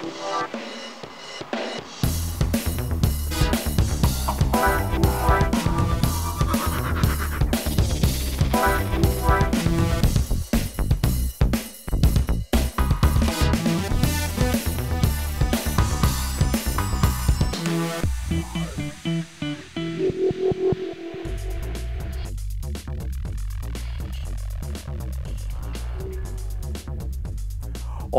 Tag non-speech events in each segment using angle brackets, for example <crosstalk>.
Thank you.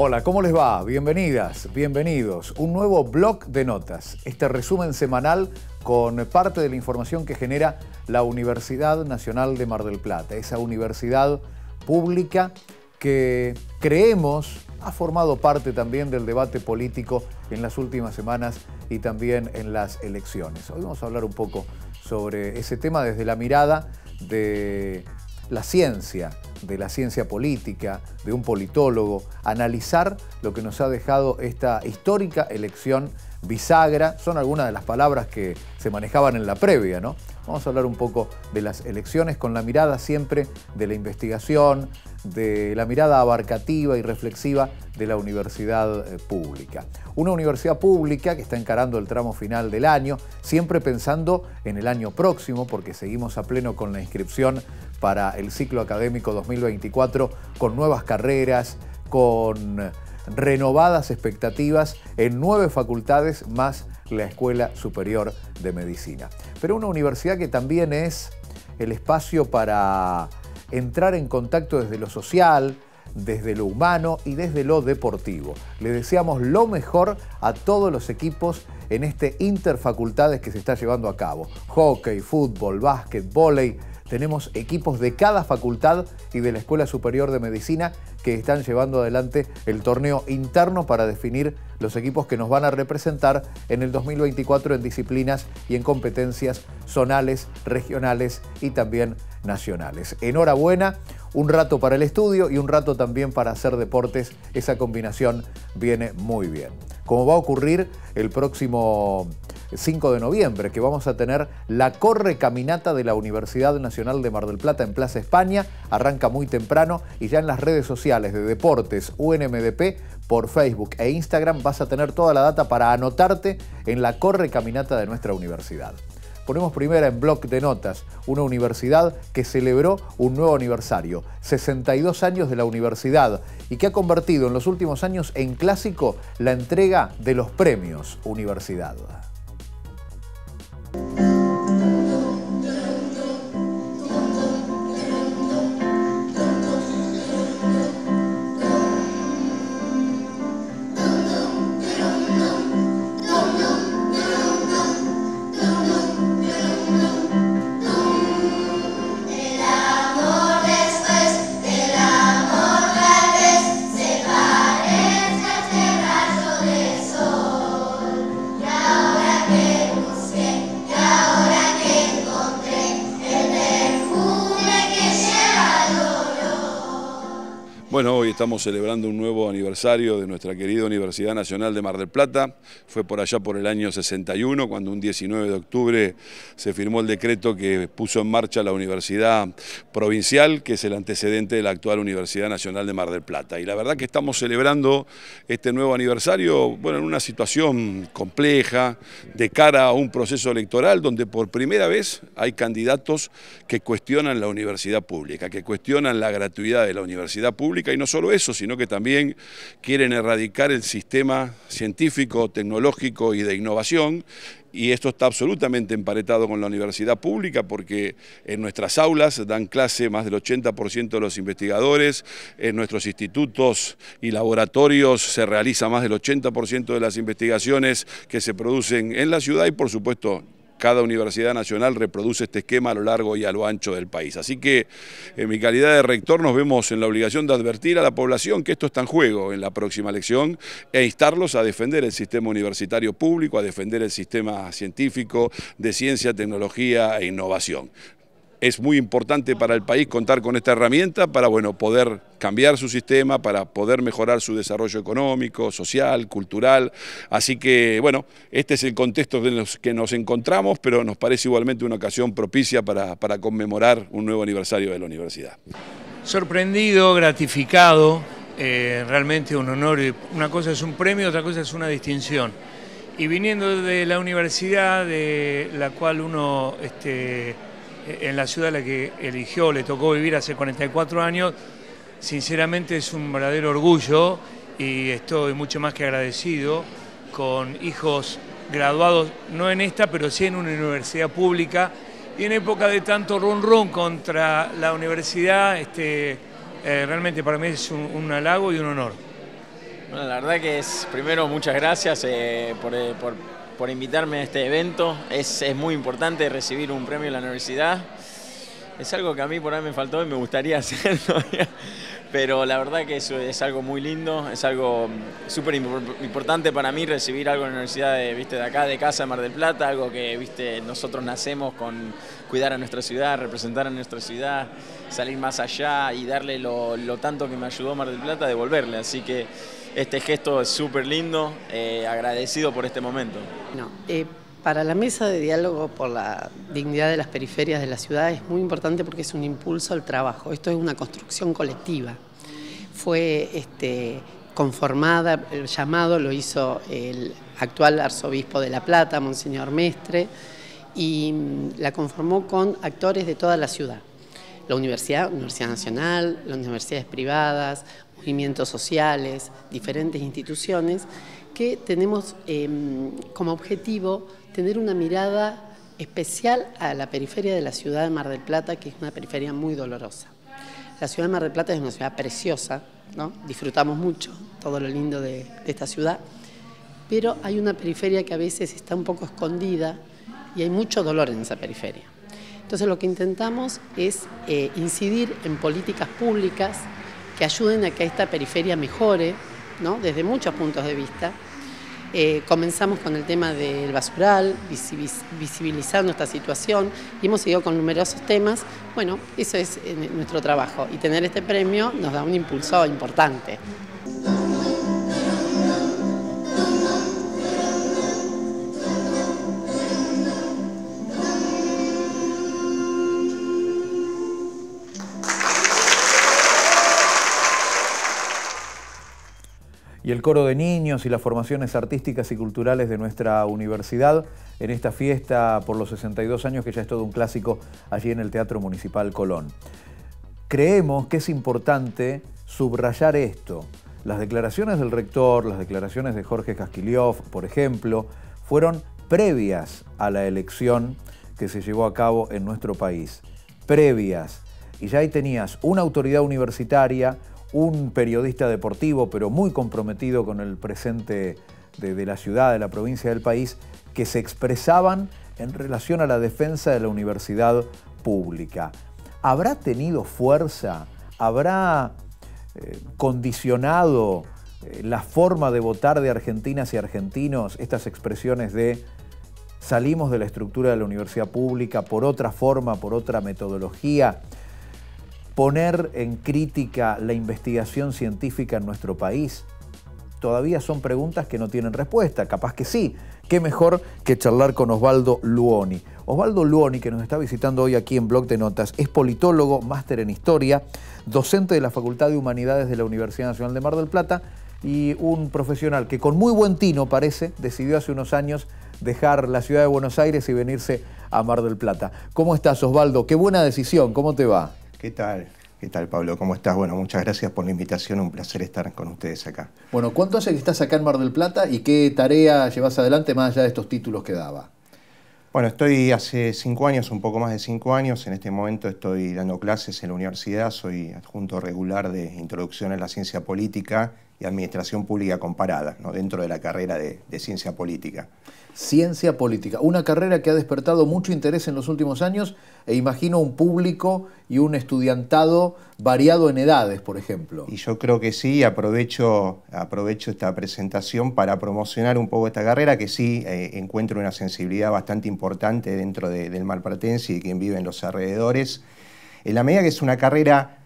Hola, ¿cómo les va? Bienvenidas, bienvenidos. Un nuevo blog de notas, este resumen semanal con parte de la información que genera la Universidad Nacional de Mar del Plata, esa universidad pública que creemos ha formado parte también del debate político en las últimas semanas y también en las elecciones. Hoy vamos a hablar un poco sobre ese tema desde la mirada de la ciencia, de la ciencia política, de un politólogo, analizar lo que nos ha dejado esta histórica elección bisagra, son algunas de las palabras que se manejaban en la previa, ¿no? Vamos a hablar un poco de las elecciones con la mirada siempre de la investigación, de la mirada abarcativa y reflexiva de la universidad eh, pública. Una universidad pública que está encarando el tramo final del año, siempre pensando en el año próximo, porque seguimos a pleno con la inscripción para el ciclo académico 2024 con nuevas carreras, con renovadas expectativas en nueve facultades más la Escuela Superior de Medicina. Pero una universidad que también es el espacio para entrar en contacto desde lo social, desde lo humano y desde lo deportivo. Le deseamos lo mejor a todos los equipos en este interfacultades que se está llevando a cabo. Hockey, fútbol, básquet, volei tenemos equipos de cada facultad y de la Escuela Superior de Medicina que están llevando adelante el torneo interno para definir los equipos que nos van a representar en el 2024 en disciplinas y en competencias zonales, regionales y también nacionales. Enhorabuena, un rato para el estudio y un rato también para hacer deportes, esa combinación viene muy bien. Como va a ocurrir el próximo 5 de noviembre, que vamos a tener la corre caminata de la Universidad Nacional de Mar del Plata en Plaza España. Arranca muy temprano y ya en las redes sociales de Deportes UNMDP por Facebook e Instagram vas a tener toda la data para anotarte en la corre caminata de nuestra universidad ponemos primera en blog de notas, una universidad que celebró un nuevo aniversario, 62 años de la universidad y que ha convertido en los últimos años en clásico la entrega de los premios universidad. Thank you. estamos celebrando un nuevo aniversario de nuestra querida Universidad Nacional de Mar del Plata. Fue por allá por el año 61, cuando un 19 de octubre se firmó el decreto que puso en marcha la Universidad Provincial, que es el antecedente de la actual Universidad Nacional de Mar del Plata. Y la verdad que estamos celebrando este nuevo aniversario, bueno, en una situación compleja, de cara a un proceso electoral donde por primera vez hay candidatos que cuestionan la universidad pública, que cuestionan la gratuidad de la universidad pública y no solo eso, sino que también quieren erradicar el sistema científico, tecnológico y de innovación y esto está absolutamente emparetado con la universidad pública porque en nuestras aulas dan clase más del 80% de los investigadores, en nuestros institutos y laboratorios se realiza más del 80% de las investigaciones que se producen en la ciudad y por supuesto cada universidad nacional reproduce este esquema a lo largo y a lo ancho del país. Así que en mi calidad de rector nos vemos en la obligación de advertir a la población que esto está en juego en la próxima elección e instarlos a defender el sistema universitario público, a defender el sistema científico de ciencia, tecnología e innovación es muy importante para el país contar con esta herramienta para bueno, poder cambiar su sistema, para poder mejorar su desarrollo económico, social, cultural. Así que, bueno, este es el contexto en los que nos encontramos, pero nos parece igualmente una ocasión propicia para, conmemorar un nuevo aniversario de la universidad. Sorprendido, gratificado, eh, realmente un honor. Una cosa es un premio, otra cosa es una distinción. Y viniendo de la universidad de la cual uno... Este, eh, en la ciudad a la que eligió, le tocó vivir hace 44 años, sinceramente es un verdadero orgullo y estoy mucho más que agradecido con hijos graduados, no en esta, pero sí en una universidad pública y en época de tanto run run contra la universidad, este, eh, realmente para mí es un, halago y un honor. Bueno, la verdad que es, primero, muchas gracias eh, por por invitarme a este evento. Es, es, muy importante recibir un premio en la universidad. Es algo que a mí por ahí me faltó y me gustaría <laughs> hacerlo Pero la verdad que eso es algo muy lindo, es algo súper importante para mí recibir algo en la universidad de, ¿viste? de acá, de casa, de Mar del Plata, algo que viste nosotros nacemos con cuidar a nuestra ciudad, representar a nuestra ciudad, salir más allá y darle lo, lo tanto que me ayudó Mar del Plata, devolverle. Así que este gesto es súper lindo, eh, agradecido por este momento. No, eh, para la mesa de diálogo por la dignidad de las periferias de la ciudad es muy importante porque es un impulso al trabajo. Esto es una construcción colectiva. Fue este, conformada, el llamado lo hizo el actual arzobispo de La Plata, Monseñor Mestre, y mm, la conformó con actores de toda la ciudad. La universidad, Universidad Nacional, las universidades privadas, movimientos sociales, diferentes instituciones, que tenemos em, como objetivo tener una mirada especial a la periferia de la ciudad de Mar del Plata, que es una periferia muy dolorosa. La ciudad de Mar del Plata es una ciudad preciosa, ¿no? disfrutamos mucho todo lo lindo de, esta ciudad, pero hay una periferia que a veces está un poco escondida y hay mucho dolor en esa periferia. Entonces lo que intentamos es eh, incidir en políticas públicas que ayuden a que esta periferia mejore, ¿no? desde muchos puntos de vista. Eh, comenzamos con el tema del basural, visibilizando esta situación y hemos ido con numerosos temas. Bueno, eso es eh, nuestro trabajo y tener este premio nos da un impulso importante. y el coro de niños y las formaciones artísticas y culturales de nuestra universidad en esta fiesta por los 62 años que ya es todo un clásico allí en el Teatro Municipal Colón. Creemos que es importante subrayar esto. Las declaraciones del rector, las declaraciones de Jorge Casquiliov, por ejemplo, fueron previas a la elección que se llevó a cabo en nuestro país. Previas. Y ya ahí tenías una autoridad universitaria, un periodista deportivo, pero muy comprometido con el presente de, la ciudad, de la provincia, del país, que se expresaban en relación a la defensa de la universidad pública. ¿Habrá tenido fuerza? ¿Habrá eh, condicionado eh, la forma de votar de argentinas y argentinos estas expresiones de salimos de la estructura de la universidad pública por otra forma, por otra metodología? poner en crítica la investigación científica en nuestro país? Todavía son preguntas que no tienen respuesta, capaz que sí. ¿Qué mejor que charlar con Osvaldo Luoni? Osvaldo Luoni, que nos está visitando hoy aquí en Blog de Notas, es politólogo, máster en historia, docente de la Facultad de Humanidades de la Universidad Nacional de Mar del Plata y un profesional que con muy buen tino parece decidió hace unos años dejar la ciudad de Buenos Aires y venirse a Mar del Plata. ¿Cómo estás Osvaldo? Qué buena decisión, ¿cómo te va? ¿Qué tal? ¿Qué tal, Pablo? ¿Cómo estás? Bueno, muchas gracias por la invitación, un placer estar con ustedes acá. Bueno, ¿cuánto hace que estás acá en Mar del Plata y qué tarea llevas adelante más allá de estos títulos que daba? Bueno, estoy hace cinco años, un poco más de cinco años, en este momento estoy dando clases en la universidad, soy adjunto regular de Introducción a la Ciencia Política y administración pública comparada ¿no? dentro de la carrera de, ciencia política. Ciencia política, una carrera que ha despertado mucho interés en los últimos años e imagino un público y un estudiantado variado en edades, por ejemplo. Y yo creo que sí, aprovecho, aprovecho esta presentación para promocionar un poco esta carrera que sí eh, encuentro una sensibilidad bastante importante dentro del malpartense y quien vive en los alrededores. En la medida que es una carrera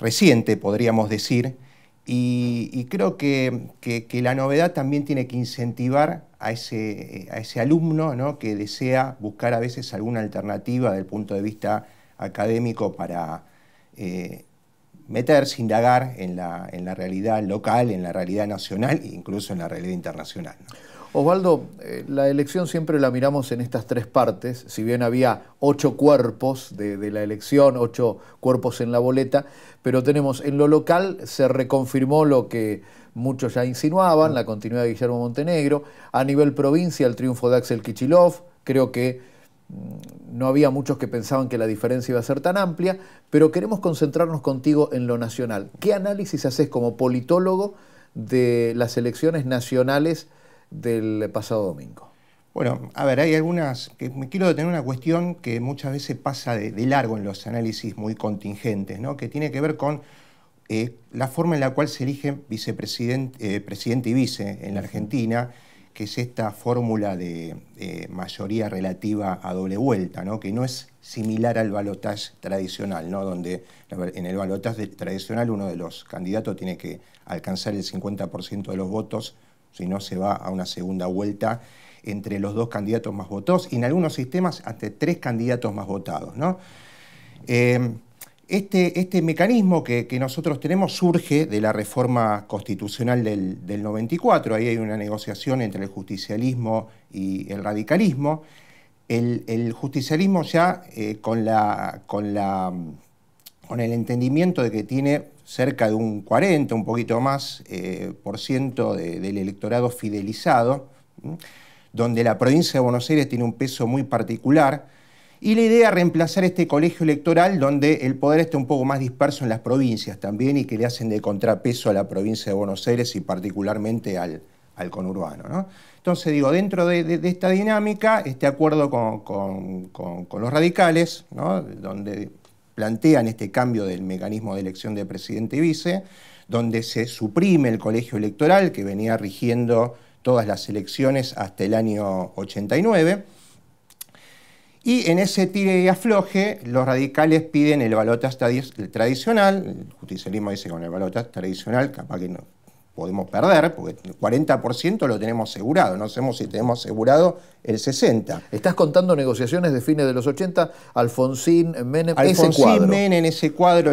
reciente, podríamos decir, y, creo que, la novedad también tiene que incentivar a ese, alumno que desea buscar a veces alguna alternativa desde el punto de vista académico para eh, meterse, indagar en la, realidad local, en la realidad nacional e incluso en la realidad internacional. Osvaldo, eh, la elección siempre la miramos en estas tres partes, si bien había ocho cuerpos de, de, la elección, ocho cuerpos en la boleta, pero tenemos en lo local se reconfirmó lo que muchos ya insinuaban, la continuidad de Guillermo Montenegro, a nivel provincia el triunfo de Axel Kichilov, creo que mm, no había muchos que pensaban que la diferencia iba a ser tan amplia, pero queremos concentrarnos contigo en lo nacional. ¿Qué análisis haces como politólogo de las elecciones nacionales? del pasado domingo? Bueno, a ver, hay algunas. Que me quiero detener una cuestión que muchas veces pasa de, largo en los análisis muy contingentes, ¿no? que tiene que ver con eh, la forma en la cual se eligen vicepresidente, eh, presidente y vice en la Argentina, que es esta fórmula de eh, mayoría relativa a doble vuelta, ¿no? que no es similar al balotaje tradicional, ¿no? donde en el balotaje tradicional uno de los candidatos tiene que alcanzar el 50% de los votos si no se va a una segunda vuelta entre los dos candidatos más votados y en algunos sistemas hasta tres candidatos más votados. Em, este, este, mecanismo que, nosotros tenemos surge de la reforma constitucional del, 94, ahí hay una negociación entre el justicialismo y el radicalismo. El, justicialismo ya eh, con, la, con, la, con el entendimiento de que tiene cerca de un 40, un poquito más, eh, por ciento del electorado fidelizado, donde la provincia de Buenos Aires tiene un peso muy particular, y la idea es reemplazar este colegio electoral donde el poder esté un poco más disperso en las provincias también y que le hacen de contrapeso a la provincia de Buenos Aires y particularmente al, al conurbano. Entonces, digo, dentro de, esta dinámica, este acuerdo con, los radicales, donde plantean este cambio del mecanismo de elección de presidente y vice, donde se suprime el colegio electoral que venía rigiendo todas las elecciones hasta el año 89. Y en ese tire y afloje, los radicales piden el balotaje tradicional, el justicialismo dice con el balotaje tradicional, capaz que no, podemos perder, porque el 40% lo tenemos asegurado, no sabemos si tenemos asegurado el 60%. Estás contando negociaciones de fines de los 80, Alfonsín, Menem, Alfonsín, ese cuadro. ese cuadro,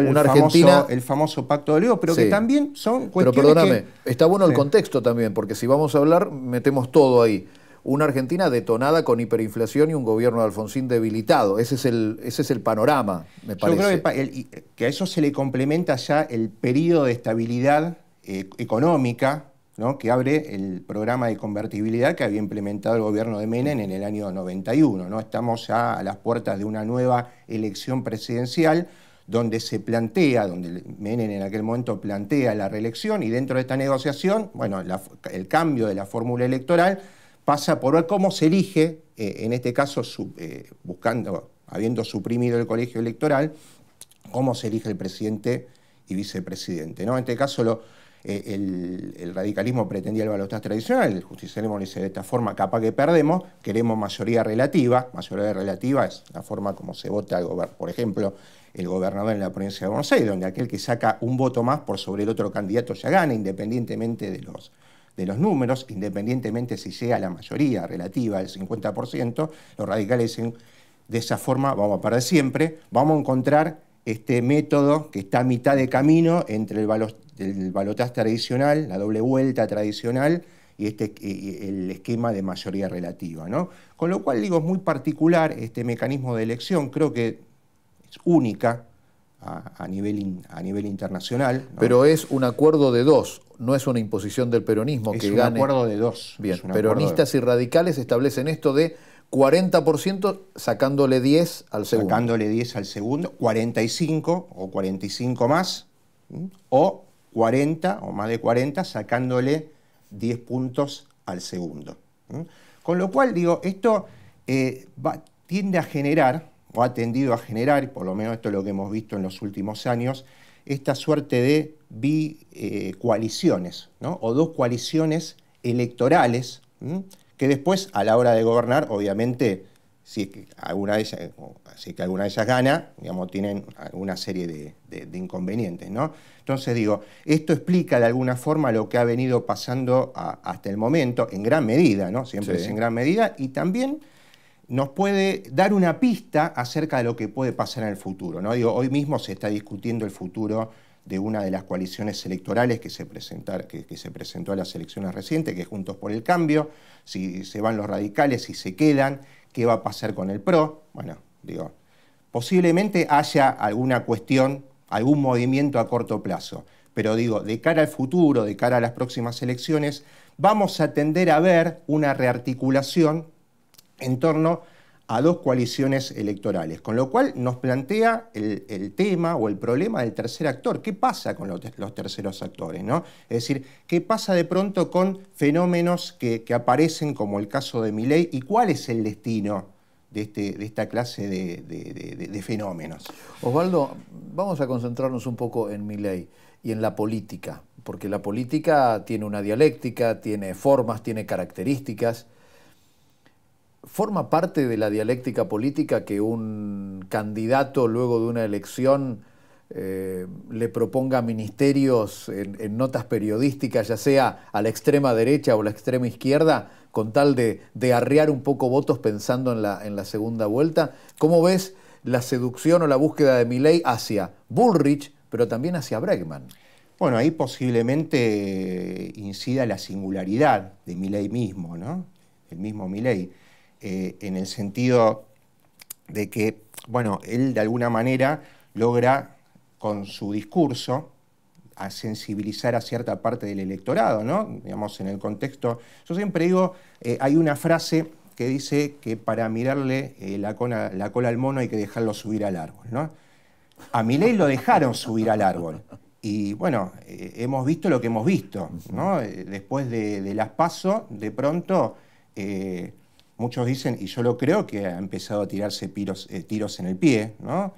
el, famoso, pacto de Leo, pero que también son cuestiones Pero perdóname, está bueno el contexto también, porque si vamos a hablar, metemos todo ahí una Argentina detonada con hiperinflación y un gobierno de Alfonsín debilitado. Ese es el, ese es el panorama, me parece. Yo creo que, que a eso se le complementa ya el periodo de estabilidad eh, económica ¿no? que abre el programa de convertibilidad que había implementado el gobierno de Menem en el año 91. ¿no? Estamos ya a las puertas de una nueva elección presidencial donde se plantea, donde Menem en aquel momento plantea la reelección y dentro de esta negociación, bueno, el cambio de la fórmula electoral pasa por ver cómo se elige, eh, en este caso eh, buscando, habiendo suprimido el colegio electoral, cómo se elige el presidente y vicepresidente. ¿no? En este caso lo, eh, el, radicalismo pretendía el balotaje tradicional, el justicialismo dice de esta forma, Capa que perdemos, queremos mayoría relativa, mayoría relativa es la forma como se vota al gobierno, por ejemplo, el gobernador en la provincia de Buenos Aires, donde aquel que saca un voto más por sobre el otro candidato ya gana, independientemente de los, de los números, independientemente si sea la mayoría relativa, el 50%, los radicales dicen, de esa forma vamos a perder siempre, vamos a encontrar este método que está a mitad de camino entre el balotaje el balotaje tradicional, la doble vuelta tradicional y este, el esquema de mayoría relativa. ¿no? Con lo cual, digo, es muy particular este mecanismo de elección, creo que es única a, nivel, a nivel internacional. Pero es un acuerdo de dos, no es una imposición del peronismo que gane. Es un acuerdo de dos. peronistas y radicales establecen esto de 40% sacándole 10 al segundo. Sacándole 10 al segundo, 45 o 45 más, o 40 o más de 40, sacándole 10 puntos al segundo. Con lo cual, digo, esto eh, tiende a generar, o ha tendido a generar, por lo menos esto es lo que hemos visto en los últimos años, esta suerte de bicoaliciones, o dos coaliciones electorales, que después, a la hora de gobernar, obviamente si es que alguna de esas, si que alguna de ellas gana, digamos, tienen una serie de, inconvenientes, ¿no? Entonces digo, esto explica de alguna forma lo que ha venido pasando hasta el momento, en gran medida, ¿no? Siempre es en gran medida, y también nos puede dar una pista acerca de lo que puede pasar en el futuro, ¿no? Digo, hoy mismo se está discutiendo el futuro de una de las coaliciones electorales que se, presentar, que se presentó a las elecciones recientes, que es Juntos por el Cambio, si se van los radicales, si se quedan, ¿Qué va a pasar con el PRO? Bueno, digo, posiblemente haya alguna cuestión, algún movimiento a corto plazo. Pero digo, de cara al futuro, de cara a las próximas elecciones, vamos a tender a ver una rearticulación en torno a dos coaliciones electorales, con lo cual nos plantea el, tema o el problema del tercer actor. ¿Qué pasa con los, terceros actores? Es decir, ¿qué pasa de pronto con fenómenos que, aparecen como el caso de Milei y cuál es el destino? De, este, de, esta clase de, fenómenos. Osvaldo, vamos a concentrarnos un poco en Milei y en la política, porque la política tiene una dialéctica, tiene formas, tiene características. ¿Forma parte de la dialéctica política que un candidato luego de una elección eh, le proponga ministerios en, notas periodísticas, ya sea a la extrema derecha o la extrema izquierda, con tal de, arrear un poco votos pensando en la, segunda vuelta? ¿Cómo ves la seducción o la búsqueda de Milley hacia Bullrich, pero también hacia Bregman? Bueno, ahí posiblemente incida la singularidad de Milley mismo, El mismo Milley. Eh, en el sentido de que, bueno, él de alguna manera logra con su discurso a sensibilizar a cierta parte del electorado, ¿no? Digamos, en el contexto... Yo siempre digo, eh, hay una frase que dice que para mirarle eh, la, cola al mono hay que dejarlo subir al árbol, ¿no? A Milei lo dejaron subir al árbol. Y bueno, hemos visto lo que hemos visto, ¿no? Después de, las pasos, de pronto muchos dicen, y yo lo creo, que ha empezado a tirarse eh, tiros en el pie, ¿no?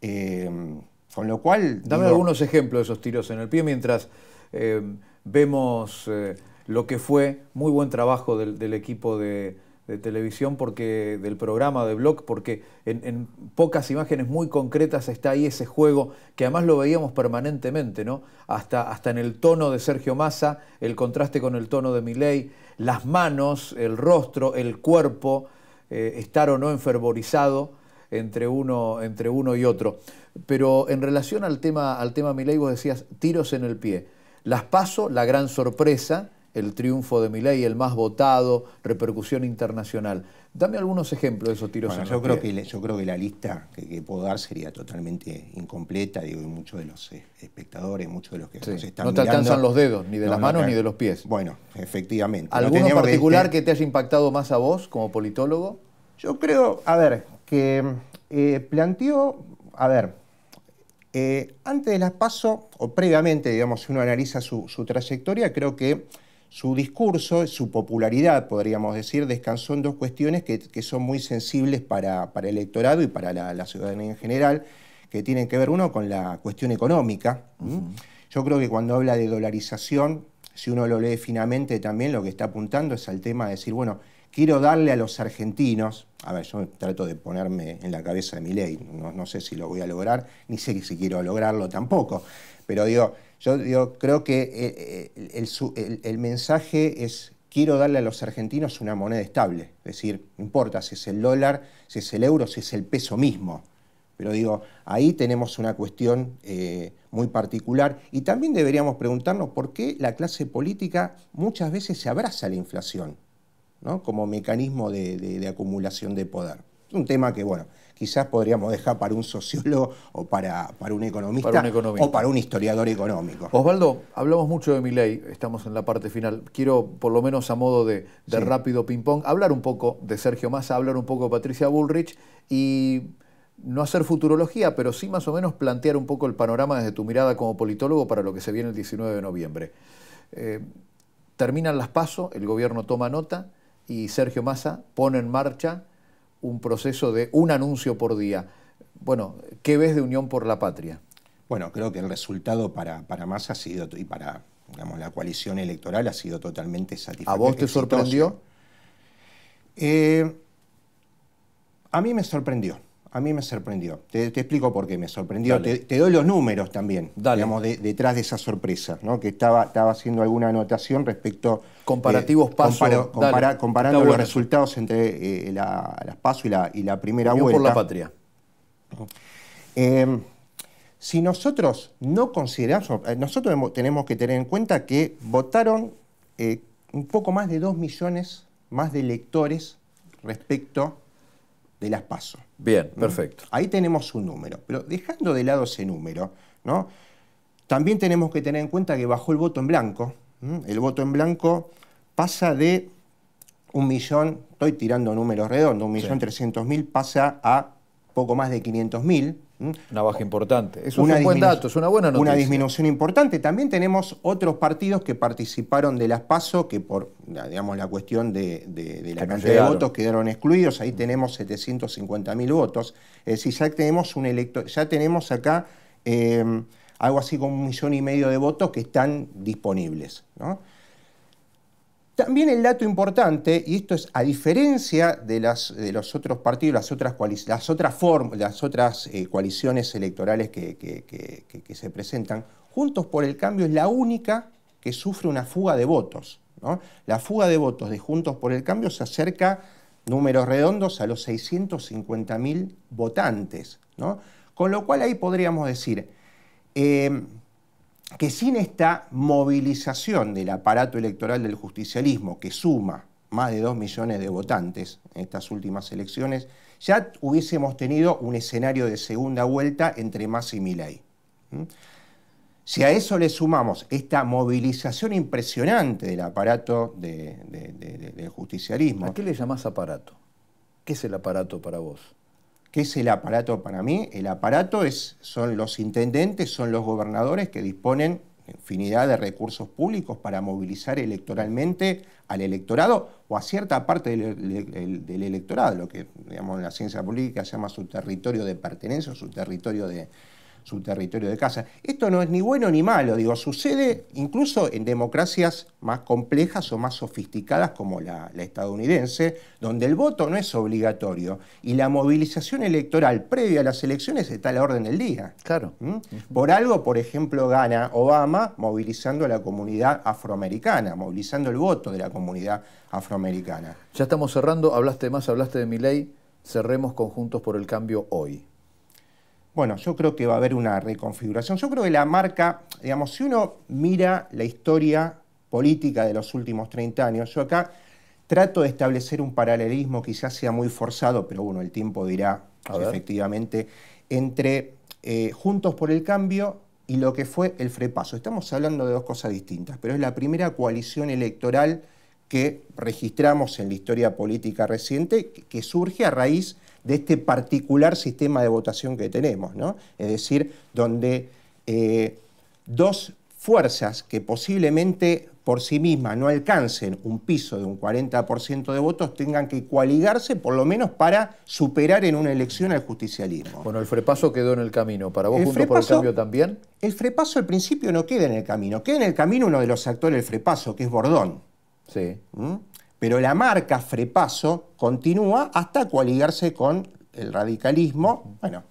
Em, con lo cual... Dame algunos ejemplos de esos tiros en el pie mientras em, vemos eh, lo que fue muy buen trabajo del equipo de, de televisión porque del programa de blog porque en, pocas imágenes muy concretas está ahí ese juego que además lo veíamos permanentemente no hasta, hasta en el tono de Sergio Massa el contraste con el tono de Milei las manos el rostro el cuerpo eh, estar o no enfervorizado entre uno entre uno y otro pero en relación al tema al tema Milei vos decías tiros en el pie las paso la gran sorpresa el triunfo de ley, el más votado, repercusión internacional. Dame algunos ejemplos de esos tiros. yo, creo que, yo creo que la lista que, puedo dar sería totalmente incompleta, digo, muchos de los eh, espectadores, muchos de los que están nos No te alcanzan los dedos, ni de las manos ni de los pies. Bueno, efectivamente. ¿Alguno particular que, te haya impactado más a vos como politólogo? Yo creo, a ver, que eh, planteó, a ver, eh, antes de las paso, o previamente, digamos, si uno analiza su trayectoria, creo que su discurso, su popularidad, podríamos decir, descansó en dos cuestiones que, son muy sensibles para, el electorado y para la, ciudadanía en general, que tienen que ver uno con la cuestión económica. Yo creo que cuando habla de dolarización, si uno lo lee finamente también, lo que está apuntando es al tema de decir, bueno, quiero darle a los argentinos, a ver, yo trato de ponerme en la cabeza de mi ley, no, no sé si lo voy a lograr, ni sé si quiero lograrlo tampoco, pero digo, yo creo que eh, eh, el, mensaje es, quiero darle a los argentinos una moneda estable. Es decir, importa si es el dólar, si es el euro, si es el peso mismo. Pero digo, ahí tenemos una cuestión eh, muy particular y también deberíamos preguntarnos por qué la clase política muchas veces se abraza a la inflación ¿no? como mecanismo de acumulación de poder un tema que, bueno, quizás podríamos dejar para un sociólogo o para, para, un, economista, o para un historiador económico. Osvaldo, hablamos mucho de mi ley, estamos en la parte final. Quiero, por lo menos a modo de, rápido ping-pong, hablar un poco de Sergio Massa, hablar un poco de Patricia Bullrich y no hacer futurología, pero sí más o menos plantear un poco el panorama desde tu mirada como politólogo para lo que se viene el 19 de noviembre. Eh, terminan las pasos, el gobierno toma nota y Sergio Massa pone en marcha un proceso de un anuncio por día. Bueno, ¿qué ves de Unión por la Patria? Bueno, creo que el resultado para, para Massa ha sido, y para digamos, la coalición electoral ha sido totalmente satisfactorio. ¿A vos te sorprendió? Eh, a mí me sorprendió a mí me sorprendió. Te, explico por qué me sorprendió. Te, doy los números también, digamos, detrás de esa sorpresa, ¿no? que estaba, estaba haciendo alguna anotación respecto... Eh, Comparativos PASO, pasos. comparando los resultados entre eh, la, las y la, y la primera vuelta. vuelta. por la patria. Em, si nosotros no consideramos, eh, nosotros tenemos que tener en cuenta que votaron un poco más de 2 millones más de electores respecto de las PASO. Bien, ¿Mm? perfecto. Ahí tenemos un número, pero dejando de lado ese número, ¿no? También tenemos que tener en cuenta que bajó el voto en blanco. ¿Mm? El voto en blanco pasa de un millón, estoy tirando números redondos, un millón trescientos mil pasa a poco más de 500.000. Una baja importante. Es un buen dato, es una buena noticia. Una disminución importante. También tenemos otros partidos que participaron de las PASO, que por digamos, la cuestión de, la cantidad de votos quedaron excluidos. Ahí tenemos mil votos. Es decir, ya tenemos, un ya tenemos acá eh, algo así como un millón y medio de votos que están disponibles. ¿no? También el dato importante, y esto es a diferencia de, las, de los otros partidos, las otras, eh, coaliciones electorales que, se presentan, Juntos por el Cambio es la única que sufre una fuga de votos. ¿no? La fuga de votos de Juntos por el Cambio se acerca, números redondos, a los 650.000 votantes. ¿no? Con lo cual ahí podríamos decir, eh, que sin esta movilización del aparato electoral del justicialismo, que suma más de 2 millones de votantes en estas últimas elecciones, ya hubiésemos tenido un escenario de segunda vuelta entre más y Milei. ¿Mm? Si a eso le sumamos esta movilización impresionante del aparato de, del justicialismo. ¿A qué le llamás aparato? ¿Qué es el aparato para vos? ¿Qué es el aparato para mí? El aparato es, son los intendentes, son los gobernadores que disponen infinidad de recursos públicos para movilizar electoralmente al electorado o a cierta parte del, electorado, lo que digamos, en la ciencia política se llama su territorio de pertenencia o su territorio de, su territorio de casa. Esto no es ni bueno ni malo, digo, sucede incluso en democracias más complejas o más sofisticadas como la, estadounidense, donde el voto no es obligatorio y la movilización electoral previa a las elecciones está a la orden del día. Claro. ¿Mm? Por algo, por ejemplo, gana Obama movilizando a la comunidad afroamericana, movilizando el voto de la comunidad afroamericana. Ya estamos cerrando, hablaste más, hablaste de mi ley, cerremos conjuntos por el cambio hoy. Bueno, yo creo que va a haber una reconfiguración. Yo creo que la marca, digamos, si uno mira la historia política de los últimos 30 años, yo acá trato de establecer un paralelismo, quizás sea muy forzado, pero bueno, el tiempo dirá efectivamente, entre eh, Juntos por el Cambio y lo que fue el Frepaso. Estamos hablando de dos cosas distintas, pero es la primera coalición electoral que registramos en la historia política reciente, que surge a raíz de este particular sistema de votación que tenemos, ¿no? Es decir, donde eh, dos fuerzas que posiblemente por sí mismas no alcancen un piso de un 40% de votos tengan que coaligarse por lo menos para superar en una elección al justicialismo. Bueno, el frepaso quedó en el camino. ¿Para vos, junto por el cambio también? El frepaso al principio no queda en el camino. Queda en el camino uno de los actores del frepaso, que es Bordón. Sí. ¿Mm? Pero la marca Frepaso continúa hasta coaligarse con el radicalismo, bueno,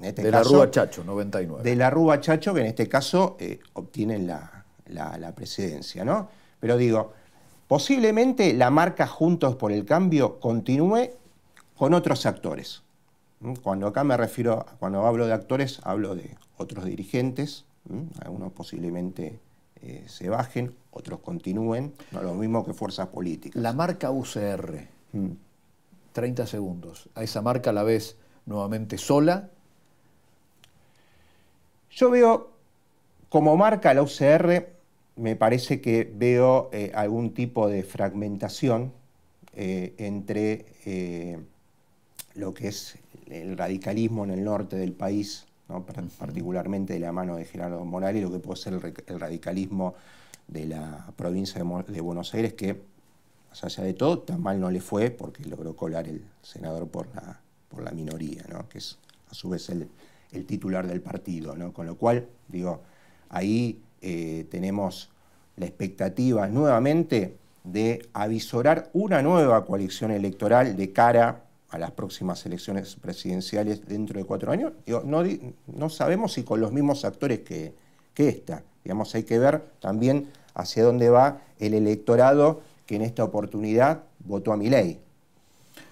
este de la Rúa Chacho, 99. De la Rúa Chacho, que en este caso eh, obtienen la, presidencia, ¿no? Pero digo, posiblemente la marca Juntos por el Cambio continúe con otros actores. ¿Mm? Cuando acá me refiero, cuando hablo de actores, hablo de otros dirigentes, ¿Mm? algunos posiblemente eh, se bajen, otros continúen, lo mismo que fuerzas políticas. La marca UCR, 30 mm. segundos, a esa marca la ves nuevamente sola. Yo veo como marca la UCR, me parece que veo eh, algún tipo de fragmentación eh, entre eh, lo que es el radicalismo en el norte del país, particularmente de la mano de Gerardo Morales, lo que puede ser el, radicalismo de la provincia de, Buenos Aires, que más allá de todo, tan mal no le fue porque logró colar el senador por la, por la minoría, ¿no? que es a su vez el, titular del partido. Con lo cual, digo, ahí eh, tenemos la expectativa nuevamente de avisorar una nueva coalición electoral de cara a las próximas elecciones presidenciales dentro de cuatro años, no, sabemos si con los mismos actores que, que esta. Digamos, hay que ver también hacia dónde va el electorado que en esta oportunidad votó a mi ley.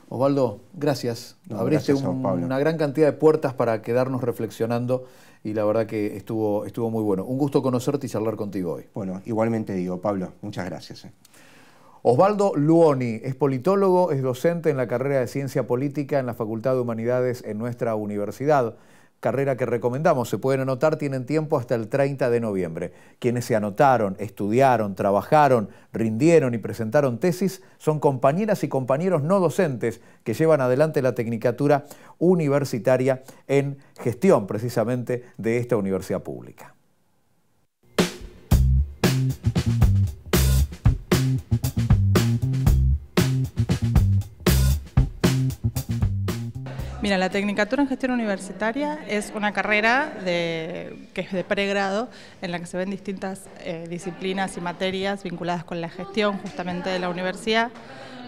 Osvaldo, gracias. No, Abriste una gran cantidad de puertas para quedarnos reflexionando y la verdad que estuvo, estuvo muy bueno. Un gusto conocerte y charlar contigo hoy. Bueno, igualmente digo, Pablo, muchas gracias. Eh. Osvaldo Luoni es politólogo, es docente en la carrera de Ciencia Política en la Facultad de Humanidades en nuestra universidad. Carrera que recomendamos, se pueden anotar, tienen tiempo hasta el 30 de noviembre. Quienes se anotaron, estudiaron, trabajaron, rindieron y presentaron tesis son compañeras y compañeros no docentes que llevan adelante la tecnicatura universitaria en gestión precisamente de esta universidad pública. Mira, la Tecnicatura en Gestión Universitaria es una carrera de, que es de pregrado en la que se ven distintas eh, disciplinas y materias vinculadas con la gestión justamente de la universidad.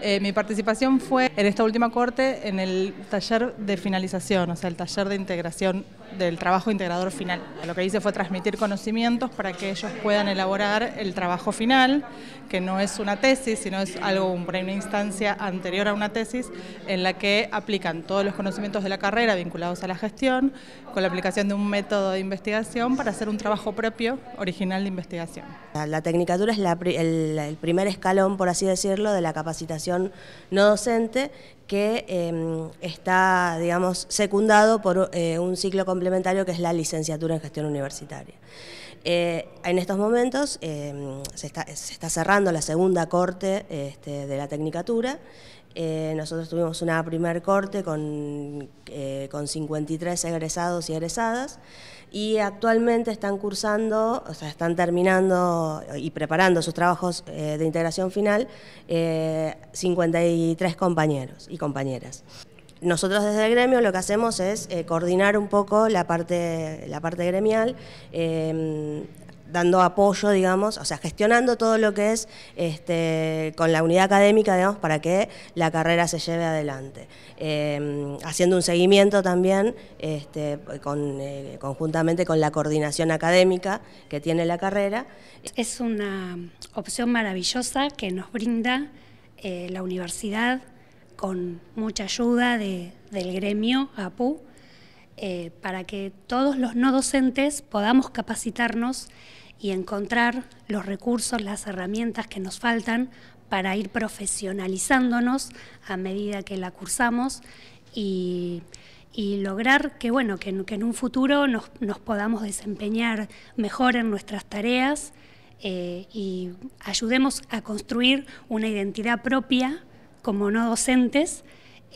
Eh, mi participación fue en esta última corte en el taller de finalización, o sea, el taller de integración del trabajo integrador final. Lo que hice fue transmitir conocimientos para que ellos puedan elaborar el trabajo final, que no es una tesis, sino es algo, una instancia anterior a una tesis, en la que aplican todos los conocimientos de la carrera vinculados a la gestión, con la aplicación de un método de investigación para hacer un trabajo propio, original de investigación. La, tecnicatura es el primer escalón, por así decirlo, de la capacitación no docente que em, está, digamos, secundado por eh, un ciclo complementario que es la licenciatura en gestión universitaria. Eh, en estos momentos em, se está, cerrando la segunda corte este, de la tecnicatura. Eh, nosotros tuvimos una primer corte con, con 53 egresados y egresadas y actualmente están cursando, o sea, están terminando y preparando sus trabajos eh, de integración final 53 eh, compañeros y compañeras. Nosotros desde el gremio lo que hacemos es eh, coordinar un poco la parte, la parte gremial dando apoyo, digamos, o sea, gestionando todo lo que es este, con la unidad académica, digamos, para que la carrera se lleve adelante. Em, haciendo un seguimiento también este, eh, conjuntamente con la coordinación académica que tiene la carrera. Es una opción maravillosa que nos brinda eh, la universidad con mucha ayuda del gremio APU. Eh, para que todos los no docentes podamos capacitarnos y encontrar los recursos, las herramientas que nos faltan para ir profesionalizándonos a medida que la cursamos y, lograr que, bueno, que, en, un futuro nos, podamos desempeñar mejor en nuestras tareas eh, y ayudemos a construir una identidad propia como no docentes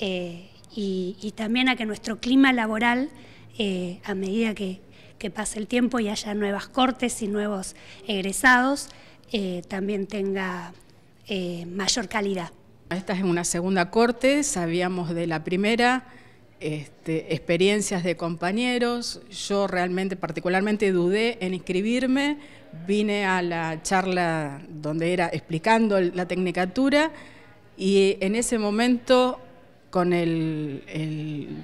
eh, y, también a que nuestro clima laboral, eh, a medida que que pase el tiempo y haya nuevas cortes y nuevos egresados, eh, también tenga eh, mayor calidad. Esta es una segunda corte, sabíamos de la primera, este, experiencias de compañeros. Yo realmente, particularmente, dudé en inscribirme. Vine a la charla donde era explicando la tecnicatura y en ese momento con el,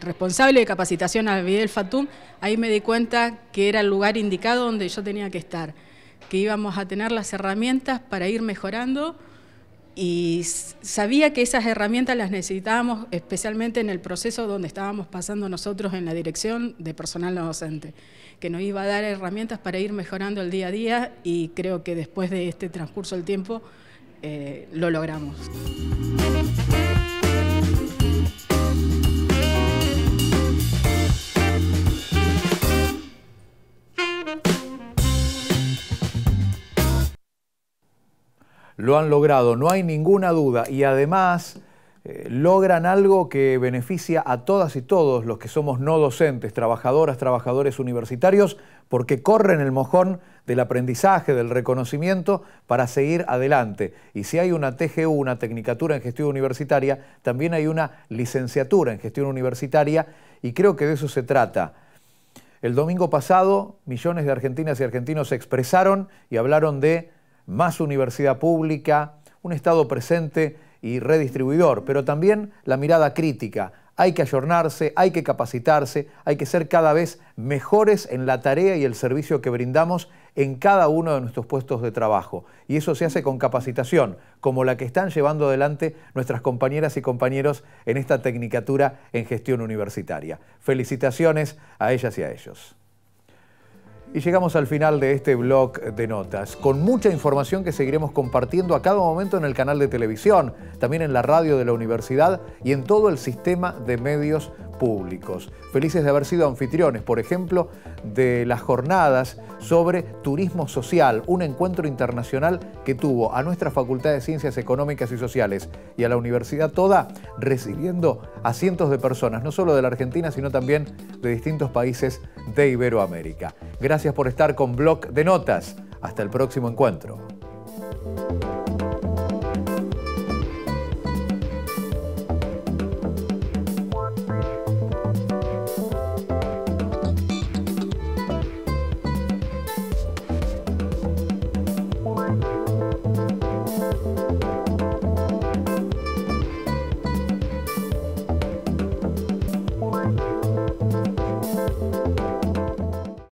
responsable de capacitación, Abidel Fatum, ahí me di cuenta que era el lugar indicado donde yo tenía que estar, que íbamos a tener las herramientas para ir mejorando y sabía que esas herramientas las necesitábamos especialmente en el proceso donde estábamos pasando nosotros en la dirección de personal no docente, que nos iba a dar herramientas para ir mejorando el día a día y creo que después de este transcurso del tiempo eh, lo logramos. lo han logrado, no hay ninguna duda, y además eh, logran algo que beneficia a todas y todos los que somos no docentes, trabajadoras, trabajadores universitarios, porque corren el mojón del aprendizaje, del reconocimiento, para seguir adelante. Y si hay una TGU, una Tecnicatura en Gestión Universitaria, también hay una licenciatura en Gestión Universitaria, y creo que de eso se trata. El domingo pasado, millones de argentinas y argentinos se expresaron y hablaron de más universidad pública, un Estado presente y redistribuidor, pero también la mirada crítica. Hay que ayornarse, hay que capacitarse, hay que ser cada vez mejores en la tarea y el servicio que brindamos en cada uno de nuestros puestos de trabajo. Y eso se hace con capacitación, como la que están llevando adelante nuestras compañeras y compañeros en esta Tecnicatura en Gestión Universitaria. Felicitaciones a ellas y a ellos. Y llegamos al final de este blog de notas, con mucha información que seguiremos compartiendo a cada momento en el canal de televisión, también en la radio de la universidad y en todo el sistema de medios públicos. Felices de haber sido anfitriones, por ejemplo, de las jornadas sobre turismo social, un encuentro internacional que tuvo a nuestra Facultad de Ciencias Económicas y Sociales y a la universidad toda, recibiendo a cientos de personas, no solo de la Argentina, sino también de distintos países de Iberoamérica. Gracias por estar con Blog de Notas. Hasta el próximo encuentro.